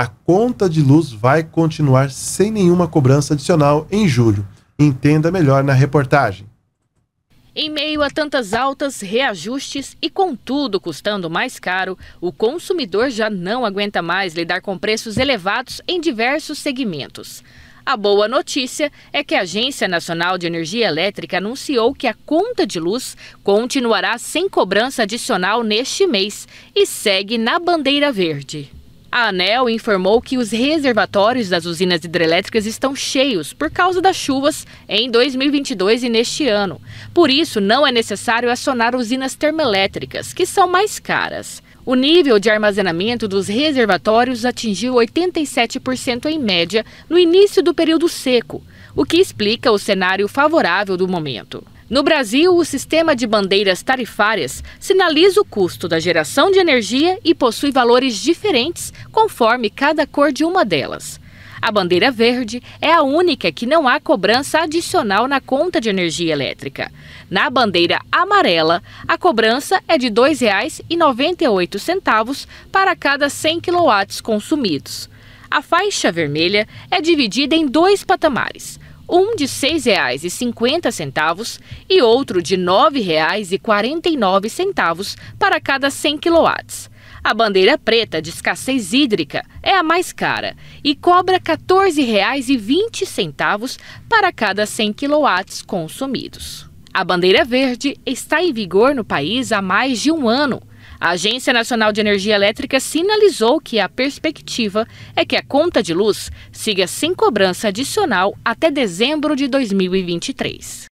a conta de luz vai continuar sem nenhuma cobrança adicional em julho. Entenda melhor na reportagem. Em meio a tantas altas, reajustes e com tudo custando mais caro, o consumidor já não aguenta mais lidar com preços elevados em diversos segmentos. A boa notícia é que a Agência Nacional de Energia Elétrica anunciou que a conta de luz continuará sem cobrança adicional neste mês e segue na bandeira verde. A ANEL informou que os reservatórios das usinas hidrelétricas estão cheios por causa das chuvas em 2022 e neste ano. Por isso, não é necessário acionar usinas termoelétricas, que são mais caras. O nível de armazenamento dos reservatórios atingiu 87% em média no início do período seco, o que explica o cenário favorável do momento. No Brasil, o sistema de bandeiras tarifárias sinaliza o custo da geração de energia e possui valores diferentes conforme cada cor de uma delas. A bandeira verde é a única que não há cobrança adicional na conta de energia elétrica. Na bandeira amarela, a cobrança é de R$ 2,98 para cada 100 kW consumidos. A faixa vermelha é dividida em dois patamares um de R$ 6,50 e outro de R$ 9,49 para cada 100 kW. A bandeira preta de escassez hídrica é a mais cara e cobra R$ 14,20 para cada 100 kW consumidos. A bandeira verde está em vigor no país há mais de um ano a Agência Nacional de Energia Elétrica sinalizou que a perspectiva é que a conta de luz siga sem cobrança adicional até dezembro de 2023.